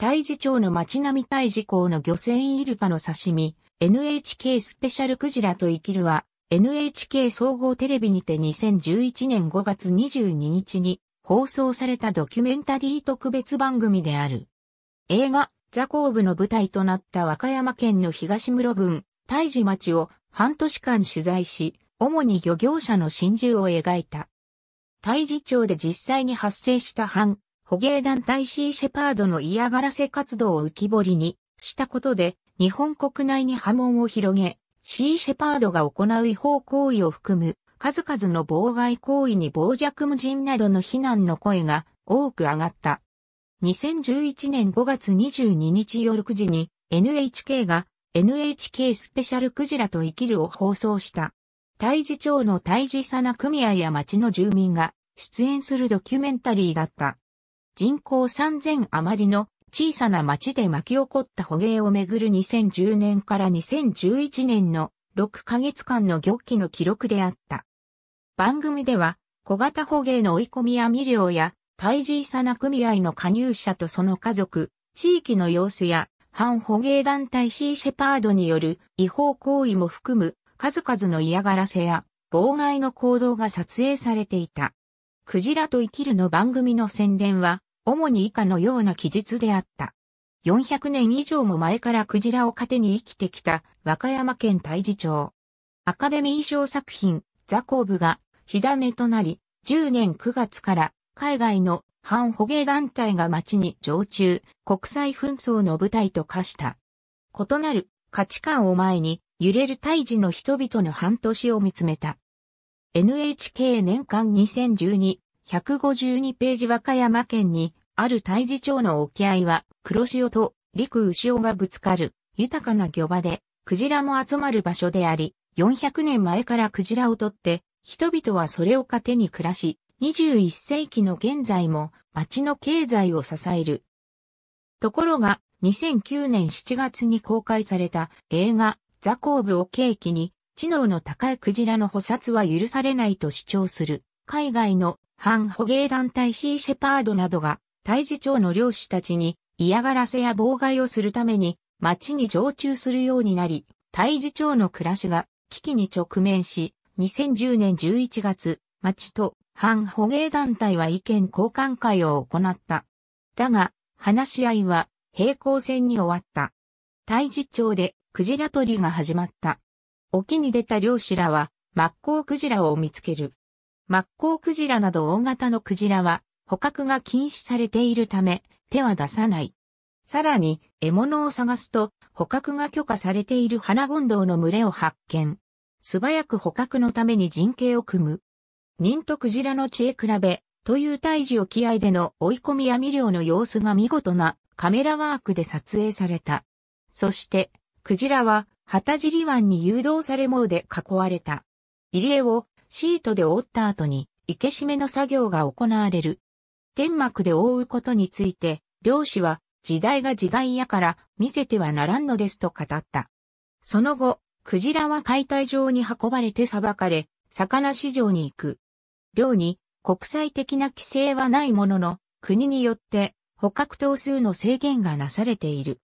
大治町の町並み大治港の漁船イルカの刺身、NHK スペシャルクジラと生きるは、NHK 総合テレビにて2011年5月22日に放送されたドキュメンタリー特別番組である。映画、ザコーブの舞台となった和歌山県の東室郡、大治町を半年間取材し、主に漁業者の心中を描いた。大治町で実際に発生した反捕鯨団体シーシェパードの嫌がらせ活動を浮き彫りにしたことで、日本国内に波紋を広げ、シーシェパードが行う違法行為を含む数々の妨害行為に傍若無人などの非難の声が多く上がった。2011年5月22日夜9時に NHK が NHK スペシャルクジラと生きるを放送した。大事町の大事さな組合や町の住民が出演するドキュメンタリーだった。人口3000余りの小さな町で巻き起こった捕鯨をめぐる2010年から2011年の6ヶ月間の漁期の記録であった。番組では小型捕鯨の追い込み網漁や対峙さな組合の加入者とその家族、地域の様子や反捕鯨団体シーシェパードによる違法行為も含む数々の嫌がらせや妨害の行動が撮影されていた。クジラと生きるの番組の宣伝は主に以下のような記述であった。400年以上も前からクジラを糧に生きてきた和歌山県大治町。アカデミー賞作品、ザコーブが火種となり、10年9月から海外の反捕鯨団体が町に常駐、国際紛争の舞台と化した。異なる価値観を前に揺れる胎児の人々の半年を見つめた。NHK 年間2012-152ページ和歌山県にある大事町の沖合は、黒潮と陸潮がぶつかる、豊かな漁場で、クジラも集まる場所であり、400年前からクジラを取って、人々はそれを糧に暮らし、21世紀の現在も町の経済を支える。ところが、2009年7月に公開された映画、ザコーブを契機に、知能の高いクジラの捕殺は許されないと主張する、海外の反捕鯨団体シーシェパードなどが大治町の漁師たちに嫌がらせや妨害をするために町に常駐するようになり、大治町の暮らしが危機に直面し、2010年11月、町と反捕鯨団体は意見交換会を行った。だが、話し合いは平行線に終わった。大治町でクジラ取りが始まった。沖に出た漁師らは、マッコウクジラを見つける。マッコウクジラなど大型のクジラは、捕獲が禁止されているため、手は出さない。さらに、獲物を探すと、捕獲が許可されている花ゴンドウの群れを発見。素早く捕獲のために陣形を組む。忍とクジラの知恵比べ、という大樹沖合での追い込み網漁の様子が見事なカメラワークで撮影された。そして、クジラは、旗尻湾に誘導され網で囲われた。入江をシートで覆った後に、生け締めの作業が行われる。天幕で覆うことについて、漁師は、時代が時代やから見せてはならんのですと語った。その後、クジラは解体場に運ばれて裁かれ、魚市場に行く。漁に国際的な規制はないものの、国によって捕獲頭数の制限がなされている。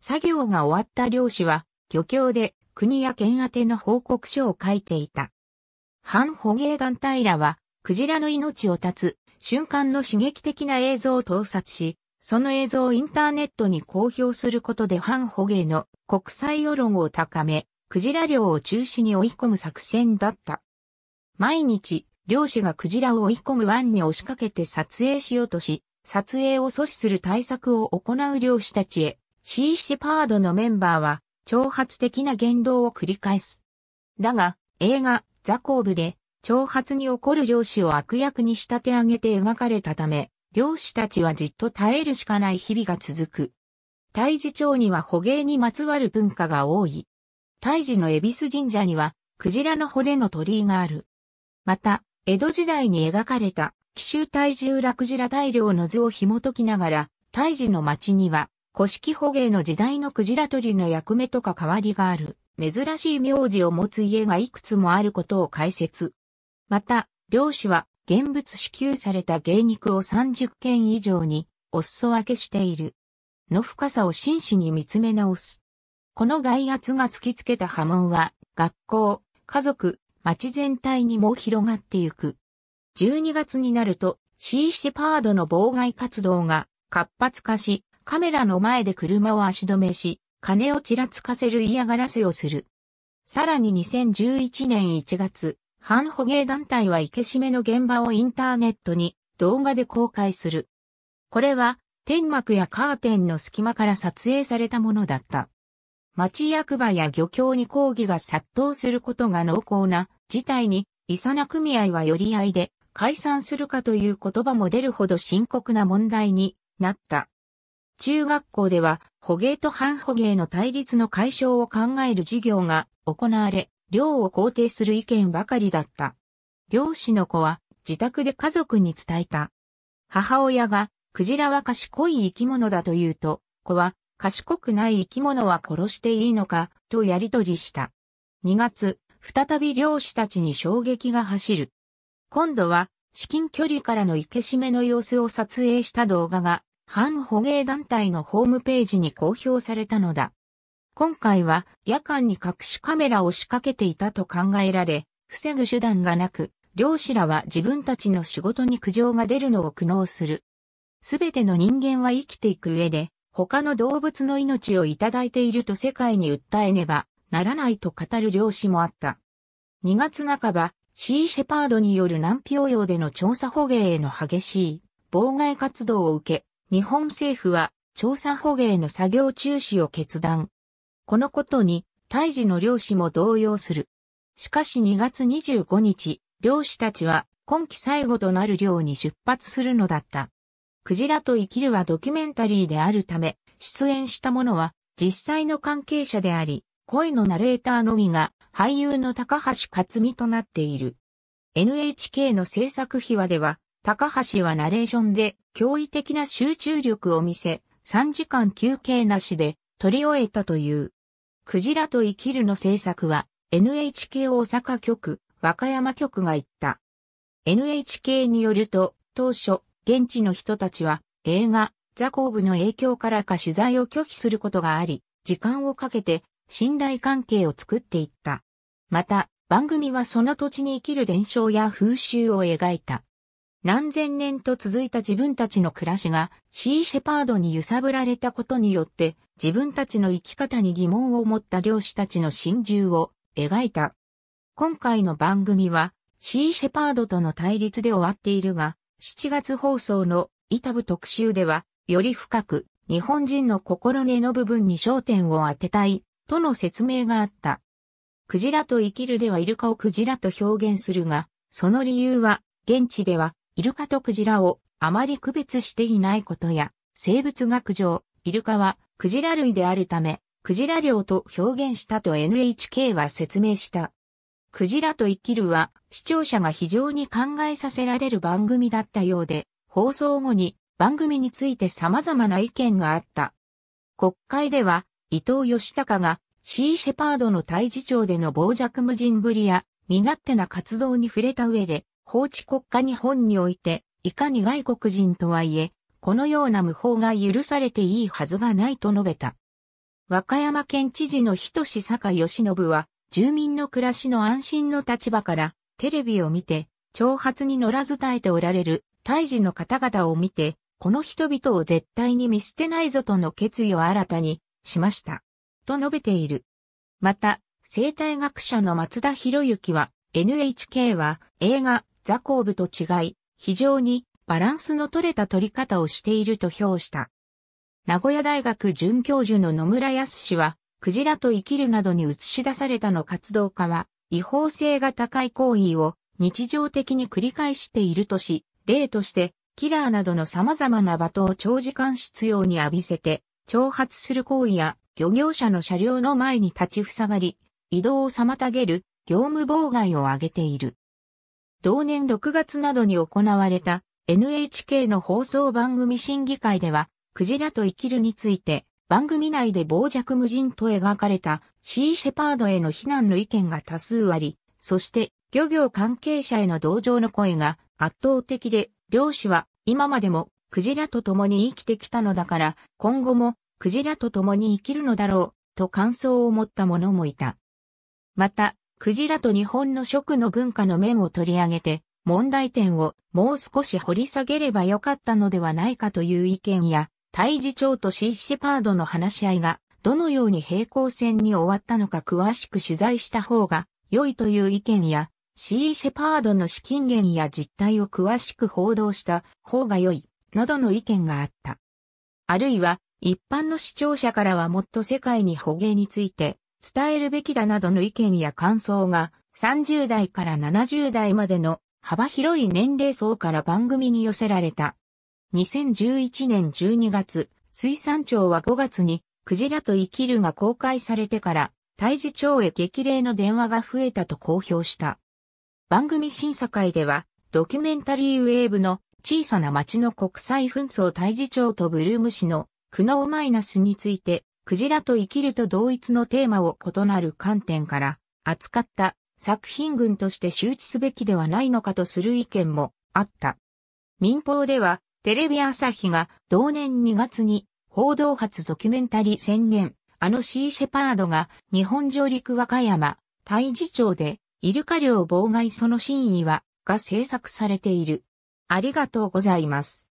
作業が終わった漁師は、漁協で国や県宛ての報告書を書いていた。反捕鯨団体らは、クジラの命を絶つ瞬間の刺激的な映像を盗撮し、その映像をインターネットに公表することで反捕鯨の国際世論を高め、クジラ漁を中止に追い込む作戦だった。毎日、漁師がクジラを追い込む湾に押しかけて撮影しようとし、撮影を阻止する対策を行う漁師たちへ、シー・シェパードのメンバーは、挑発的な言動を繰り返す。だが、映画、ザ・コーブで、挑発に起こる漁師を悪役に仕立て上げて描かれたため、漁師たちはじっと耐えるしかない日々が続く。大治町には捕鯨にまつわる文化が多い。大治の恵比寿神社には、クジラの骨の鳥居がある。また、江戸時代に描かれた、奇襲大重、裏クジラ大量の図を紐解きながら、大治の町には、古式捕鯨の時代のクジラ鳥の役目とか変わりがある、珍しい名字を持つ家がいくつもあることを解説。また、漁師は現物支給された芸肉を30件以上にお裾分けしている。の深さを真摯に見つめ直す。この外圧が突きつけた波紋は、学校、家族、町全体にも広がってゆく。12月になると、シーシェパードの妨害活動が活発化し、カメラの前で車を足止めし、金をちらつかせる嫌がらせをする。さらに2011年1月、反捕鯨団体は生け締めの現場をインターネットに動画で公開する。これは天幕やカーテンの隙間から撮影されたものだった。町役場や漁協に抗議が殺到することが濃厚な事態に、イサナ組合は寄り合いで解散するかという言葉も出るほど深刻な問題になった。中学校では捕鯨と反捕鯨の対立の解消を考える授業が行われ、漁を肯定する意見ばかりだった。漁師の子は自宅で家族に伝えた。母親が、クジラは賢い生き物だと言うと、子は、賢くない生き物は殺していいのか、とやりとりした。2月、再び漁師たちに衝撃が走る。今度は、至近距離からの生け締めの様子を撮影した動画が、反捕鯨団体のホームページに公表されたのだ。今回は夜間に隠しカメラを仕掛けていたと考えられ、防ぐ手段がなく、漁師らは自分たちの仕事に苦情が出るのを苦悩する。すべての人間は生きていく上で、他の動物の命をいただいていると世界に訴えねばならないと語る漁師もあった。2月半ば、シーシェパードによる南氷洋での調査捕鯨への激しい妨害活動を受け、日本政府は調査捕鯨の作業中止を決断。このことに、胎児の漁師も動揺する。しかし2月25日、漁師たちは今季最後となる漁に出発するのだった。クジラと生きるはドキュメンタリーであるため、出演した者は実際の関係者であり、声のナレーターのみが俳優の高橋克美となっている。NHK の制作秘話では、高橋はナレーションで驚異的な集中力を見せ、3時間休憩なしで撮り終えたという。クジラと生きるの制作は NHK 大阪局、和歌山局が言った。NHK によると、当初、現地の人たちは映画、ザコーブの影響からか取材を拒否することがあり、時間をかけて信頼関係を作っていった。また、番組はその土地に生きる伝承や風習を描いた。何千年と続いた自分たちの暮らしがシーシェパードに揺さぶられたことによって自分たちの生き方に疑問を持った漁師たちの心中を描いた。今回の番組はシーシェパードとの対立で終わっているが、7月放送のイタブ特集では、より深く日本人の心根の部分に焦点を当てたい、との説明があった。クジラと生きるではイルカをクジラと表現するが、その理由は、現地ではイルカとクジラをあまり区別していないことや、生物学上、イルカはクジラ類であるため、クジラ漁と表現したと NHK は説明した。クジラと生きるは視聴者が非常に考えさせられる番組だったようで、放送後に番組について様々な意見があった。国会では伊藤義孝がシーシェパードの大事長での傍若無人ぶりや身勝手な活動に触れた上で法治国家日本において、いかに外国人とはいえ、このような無法が許されていいはずがないと述べた。和歌山県知事の人志坂義信は、住民の暮らしの安心の立場から、テレビを見て、挑発に乗らず耐えておられる、胎児の方々を見て、この人々を絶対に見捨てないぞとの決意を新たにしました。と述べている。また、生態学者の松田博之は、NHK は映画、ザコーブと違い、非常にバランスの取れた取り方をしていると評した。名古屋大学准教授の野村康氏は、クジラと生きるなどに映し出されたの活動家は、違法性が高い行為を日常的に繰り返しているとし、例として、キラーなどの様々な罵倒を長時間執拗に浴びせて、挑発する行為や漁業者の車両の前に立ち塞がり、移動を妨げる業務妨害を挙げている。同年6月などに行われた NHK の放送番組審議会では、クジラと生きるについて、番組内で傍若無人と描かれたシーシェパードへの非難の意見が多数あり、そして漁業関係者への同情の声が圧倒的で、漁師は今までもクジラと共に生きてきたのだから、今後もクジラと共に生きるのだろう、と感想を持った者もいた。また、クジラと日本の食の文化の面を取り上げて、問題点をもう少し掘り下げればよかったのではないかという意見や、大事長とシーシェパードの話し合いが、どのように平行線に終わったのか詳しく取材した方が良いという意見や、シーシェパードの資金源や実態を詳しく報道した方が良い、などの意見があった。あるいは、一般の視聴者からはもっと世界に捕鯨について伝えるべきだなどの意見や感想が30代から70代までの幅広い年齢層から番組に寄せられた。2011年12月、水産庁は5月にクジラと生きるが公開されてから大事町へ激励の電話が増えたと公表した。番組審査会ではドキュメンタリーウェーブの小さな町の国際紛争大事町とブルーム市の苦悩マイナスについてクジラと生きると同一のテーマを異なる観点から扱った作品群として周知すべきではないのかとする意見もあった。民放ではテレビ朝日が同年2月に報道発ドキュメンタリー宣言、あのシーシェパードが日本上陸和歌山、大事町でイルカ漁妨害その真意はが制作されている。ありがとうございます。